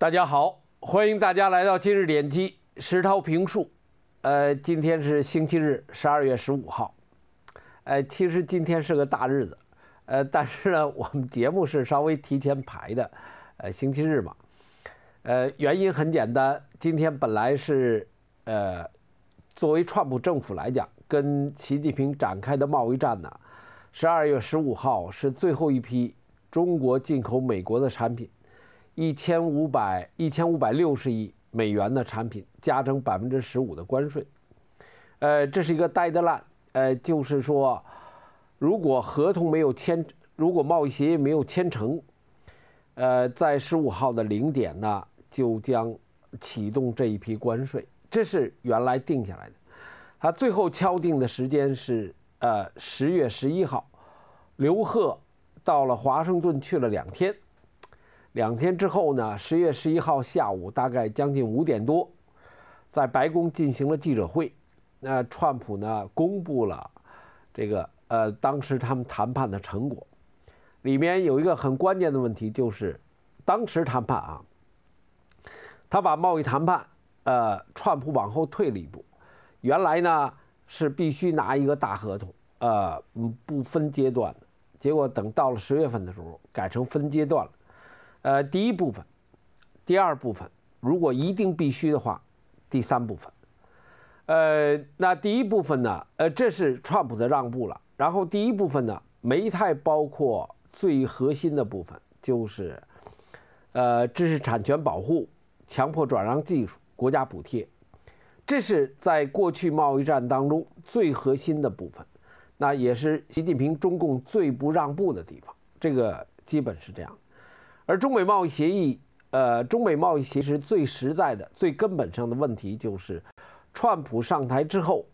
大家好，欢迎大家来到今日点击石涛评述。呃，今天是星期日，十二月十五号。呃，其实今天是个大日子，呃，但是呢，我们节目是稍微提前排的。呃，星期日嘛，呃，原因很简单，今天本来是，呃，作为川普政府来讲，跟习近平展开的贸易战呢，十二月十五号是最后一批中国进口美国的产品。一千五百一千五百六十亿美元的产品加征百分之十五的关税，呃，这是一个 dead line，呃，就是说，如果合同没有签，如果贸易协议没有签成，呃，在十五号的零点呢，就将启动这一批关税，这是原来定下来的，它最后敲定的时间是呃十月十一号，刘鹤到了华盛顿去了两天。两天之后呢，十月十一号下午，大概将近五点多，在白宫进行了记者会。那川普呢，公布了这个呃，当时他们谈判的成果。里面有一个很关键的问题，就是当时谈判啊，他把贸易谈判呃，川普往后退了一步。原来呢是必须拿一个大合同，呃，不分阶段的。结果等到了十月份的时候，改成分阶段了。呃，第一部分，第二部分，如果一定必须的话，第三部分。呃，那第一部分呢？呃，这是川普的让步了。然后第一部分呢，没太包括最核心的部分，就是呃，知识产权保护、强迫转让技术、国家补贴，这是在过去贸易战当中最核心的部分，那也是习近平、中共最不让步的地方。这个基本是这样。而中美贸易协议，呃，中美贸易其实最实在的、最根本上的问题就是，川普上台之后，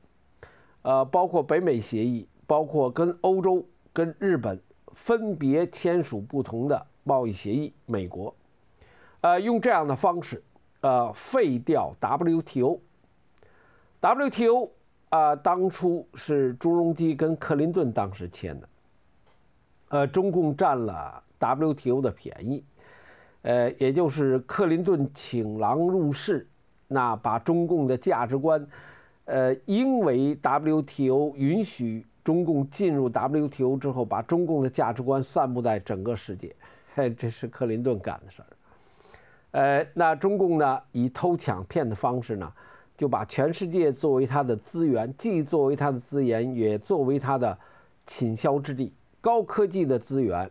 呃，包括北美协议，包括跟欧洲、跟日本分别签署不同的贸易协议，美国，呃，用这样的方式，呃，废掉 WTO，WTO 啊，当初是朱镕基跟克林顿当时签的，呃，中共占了。WTO 的便宜，呃，也就是克林顿请狼入室，那把中共的价值观，呃，因为 WTO 允许中共进入 WTO 之后，把中共的价值观散布在整个世界。嘿，这是克林顿干的事儿。呃，那中共呢，以偷抢骗的方式呢，就把全世界作为它的资源，既作为它的资源，也作为它的倾销之地，高科技的资源。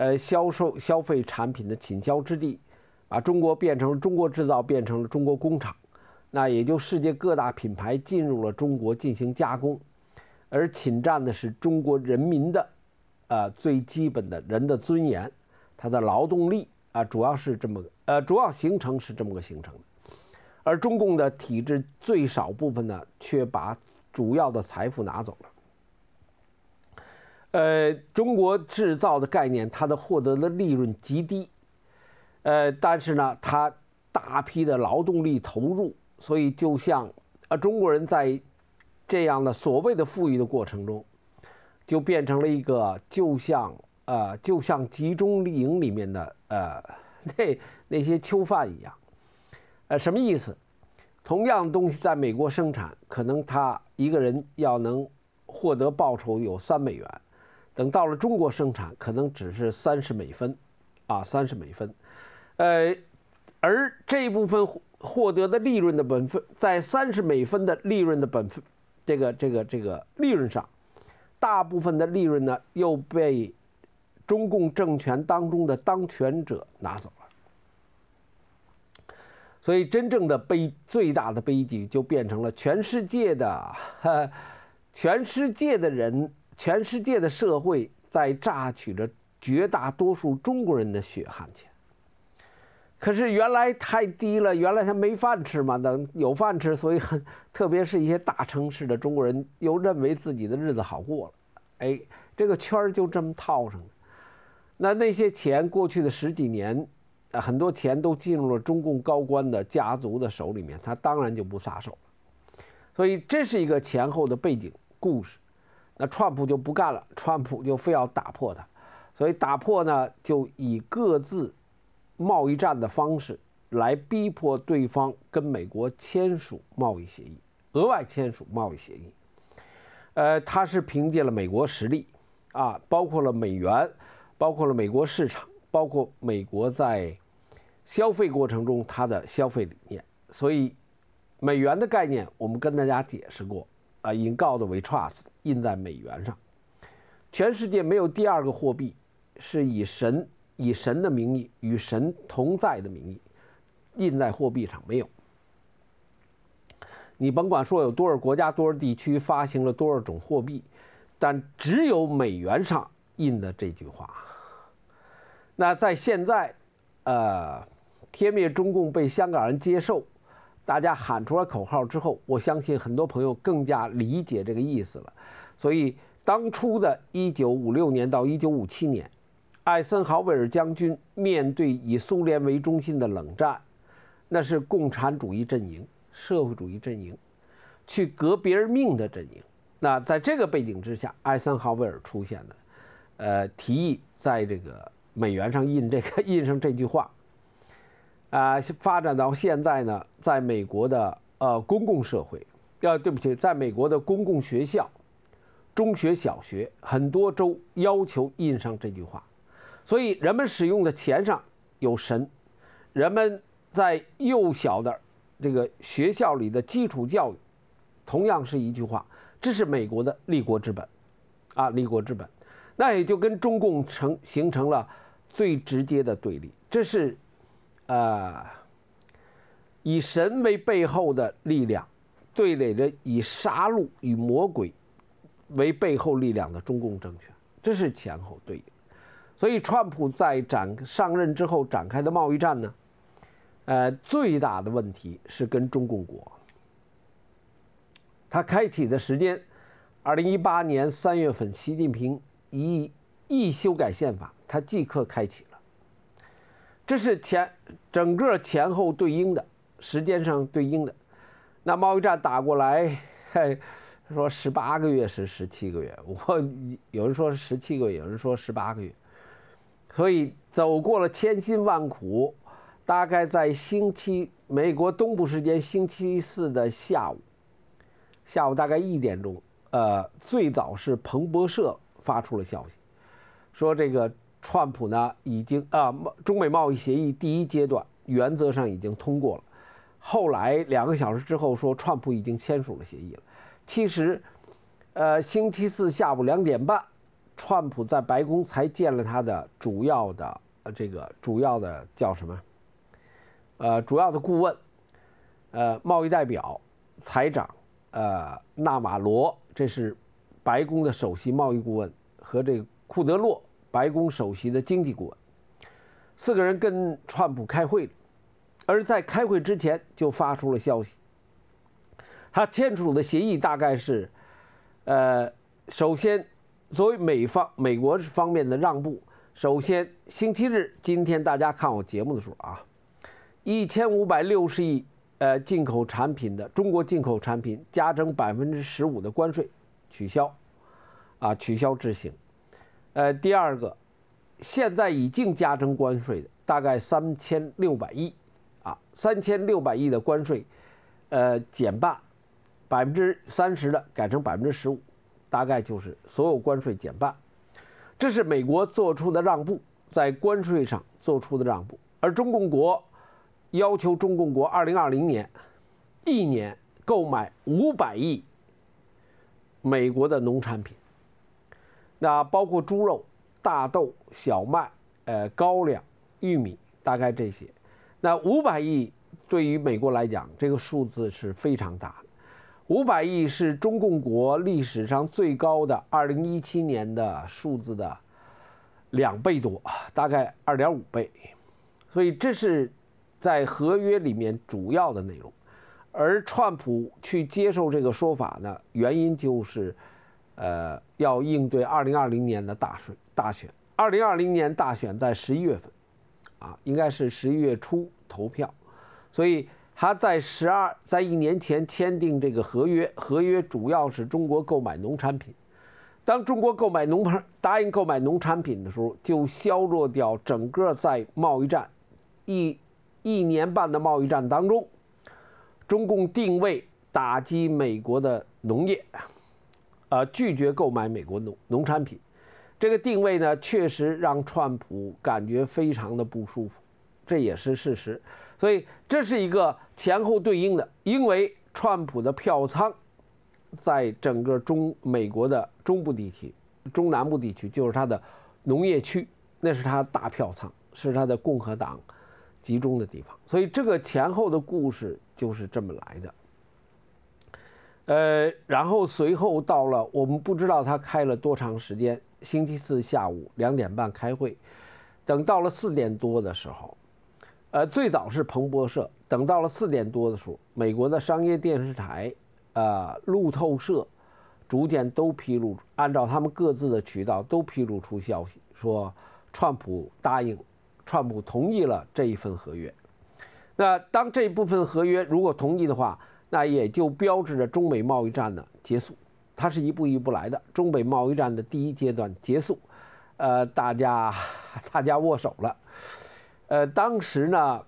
呃，销售消费产品的倾销之地，把中国变成了中国制造，变成了中国工厂，那也就世界各大品牌进入了中国进行加工，而侵占的是中国人民的，呃，最基本的人的尊严，他的劳动力啊，主要是这么，呃，主要形成是这么个形成的，而中共的体制最少部分呢，却把主要的财富拿走了。呃，中国制造的概念，它的获得的利润极低，呃，但是呢，它大批的劳动力投入，所以就像呃中国人在这样的所谓的富裕的过程中，就变成了一个就像呃就像集中营里面的呃那那些囚犯一样，呃，什么意思？同样的东西在美国生产，可能他一个人要能获得报酬有三美元。等到了中国生产，可能只是三十美分，啊，三十美分，呃，而这一部分获得的利润的本分，在三十美分的利润的本分，这个这个这个利润上，大部分的利润呢又被中共政权当中的当权者拿走了。所以，真正的悲最大的悲剧就变成了全世界的，全世界的人。全世界的社会在榨取着绝大多数中国人的血汗钱，可是原来太低了，原来他没饭吃嘛，等有饭吃，所以很特别是一些大城市的中国人又认为自己的日子好过了，哎，这个圈儿就这么套上的。那那些钱过去的十几年，很多钱都进入了中共高官的家族的手里面，他当然就不撒手了，所以这是一个前后的背景故事。那川普就不干了，川普就非要打破它，所以打破呢，就以各自贸易战的方式来逼迫对方跟美国签署贸易协议，额外签署贸易协议。呃，他是凭借了美国实力，啊，包括了美元，包括了美国市场，包括美国在消费过程中他的消费理念。所以，美元的概念我们跟大家解释过。啊，n God we trust 印在美元上，全世界没有第二个货币是以神以神的名义与神同在的名义印在货币上，没有。你甭管说有多少国家多少地区发行了多少种货币，但只有美元上印的这句话。那在现在，呃，天灭中共被香港人接受。大家喊出了口号之后，我相信很多朋友更加理解这个意思了。所以当初的1956年到1957年，艾森豪威尔将军面对以苏联为中心的冷战，那是共产主义阵营、社会主义阵营去革别人命的阵营。那在这个背景之下，艾森豪威尔出现了，呃，提议在这个美元上印这个 印上这句话。啊，发展到现在呢，在美国的呃公共社会，呃对不起，在美国的公共学校、中学、小学，很多州要求印上这句话。所以人们使用的钱上有神，人们在幼小的这个学校里的基础教育，同样是一句话，这是美国的立国之本，啊，立国之本，那也就跟中共成形成了最直接的对立，这是。呃，以神为背后的力量，对垒着以杀戮与魔鬼为背后力量的中共政权，这是前后对应。所以，川普在展上任之后展开的贸易战呢，呃，最大的问题是跟中共国。他开启的时间，二零一八年三月份，习近平一一修改宪法，他即刻开启。这是前整个前后对应的时间上对应的，那贸易战打过来，说十八个月是十七个月，我有人说十七个月，有人说十八个月，所以走过了千辛万苦，大概在星期美国东部时间星期四的下午，下午大概一点钟，呃，最早是彭博社发出了消息，说这个。川普呢，已经啊，中美贸易协议第一阶段原则上已经通过了。后来两个小时之后说，川普已经签署了协议了。其实，呃，星期四下午两点半，川普在白宫才见了他的主要的这个主要的叫什么？呃，主要的顾问，呃，贸易代表、财长，呃，纳瓦罗，这是白宫的首席贸易顾问和这个库德洛。白宫首席的经济顾问。四个人跟川普开会了，而在开会之前就发出了消息。他签署的协议大概是，呃，首先，作为美方美国方面的让步，首先星期日今天大家看我节目的时候啊，一千五百六十亿呃进口产品的中国进口产品加征百分之十五的关税取消，啊，取消执行。呃，第二个，现在已经加征关税的大概三千六百亿，啊，三千六百亿的关税，呃，减半，百分之三十的改成百分之十五，大概就是所有关税减半，这是美国做出的让步，在关税上做出的让步，而中共国要求中共国二零二零年一年购买五百亿美国的农产品。那包括猪肉、大豆、小麦、呃高粱、玉米，大概这些。那五百亿对于美国来讲，这个数字是非常大。五百亿是中共国历史上最高的，二零一七年的数字的两倍多，大概二点五倍。所以这是在合约里面主要的内容。而川普去接受这个说法呢，原因就是。呃，要应对二零二零年的大选。大选，二零二零年大选在十一月份，啊，应该是十一月初投票。所以他在十二，在一年前签订这个合约，合约主要是中国购买农产品。当中国购买农品，答应购买农产品的时候，就削弱掉整个在贸易战一一年半的贸易战当中，中共定位打击美国的农业。呃，拒绝购买美国农农产品，这个定位呢，确实让川普感觉非常的不舒服，这也是事实。所以这是一个前后对应的，因为川普的票仓在整个中美国的中部地区、中南部地区，就是他的农业区，那是他大票仓，是他的共和党集中的地方。所以这个前后的故事就是这么来的。呃，然后随后到了，我们不知道他开了多长时间。星期四下午两点半开会，等到了四点多的时候，呃，最早是彭博社，等到了四点多的时候，美国的商业电视台，啊，路透社，逐渐都披露，按照他们各自的渠道都披露出消息，说，川普答应，川普同意了这一份合约。那当这一部分合约如果同意的话，那也就标志着中美贸易战的结束，它是一步一步来的。中美贸易战的第一阶段结束，呃，大家，大家握手了，呃，当时呢，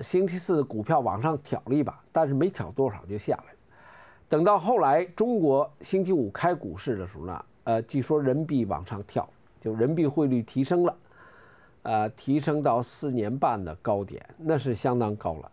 星期四股票往上挑了一把，但是没挑多少就下来。等到后来中国星期五开股市的时候呢，呃，据说人民币往上跳，就人民币汇率提升了，呃，提升到四年半的高点，那是相当高了。